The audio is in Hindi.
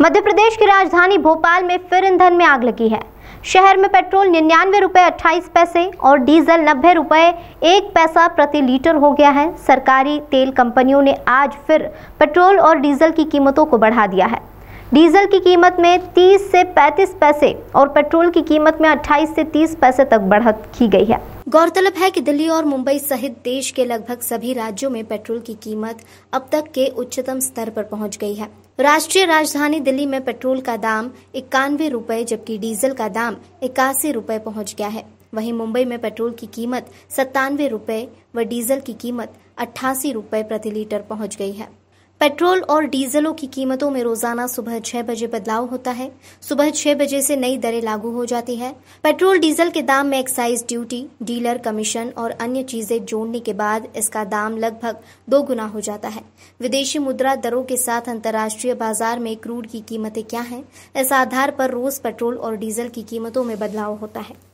मध्य प्रदेश की राजधानी भोपाल में फिर ईंधन में आग लगी है शहर में पेट्रोल निन्यानवे रुपये अट्ठाईस पैसे और डीजल नब्बे रुपये एक पैसा प्रति लीटर हो गया है सरकारी तेल कंपनियों ने आज फिर पेट्रोल और डीजल की कीमतों को बढ़ा दिया है डीजल की कीमत में 30 से 35 पैसे और पेट्रोल की कीमत में 28 से 30 पैसे तक बढ़त की गई है गौरतलब है कि दिल्ली और मुंबई सहित देश के लगभग सभी राज्यों में पेट्रोल की कीमत अब तक के उच्चतम स्तर पर पहुंच गई है राष्ट्रीय राजधानी दिल्ली में पेट्रोल का दाम इक्यानवे रूपए जबकि डीजल का दाम इक्यासी रूपए पहुंच गया है वहीं मुंबई में पेट्रोल की कीमत सत्तानवे रूपए व डीजल की कीमत अट्ठासी रूपए प्रति लीटर पहुंच गई है पेट्रोल और डीजलों की कीमतों में रोजाना सुबह छह बजे बदलाव होता है सुबह छह बजे से नई दरें लागू हो जाती है पेट्रोल डीजल के दाम में एक्साइज ड्यूटी डीलर कमीशन और अन्य चीजें जोड़ने के बाद इसका दाम लगभग दो गुना हो जाता है विदेशी मुद्रा दरों के साथ अंतर्राष्ट्रीय बाजार में क्रूड की कीमतें क्या है इस आधार पर रोज पेट्रोल और डीजल की कीमतों में बदलाव होता है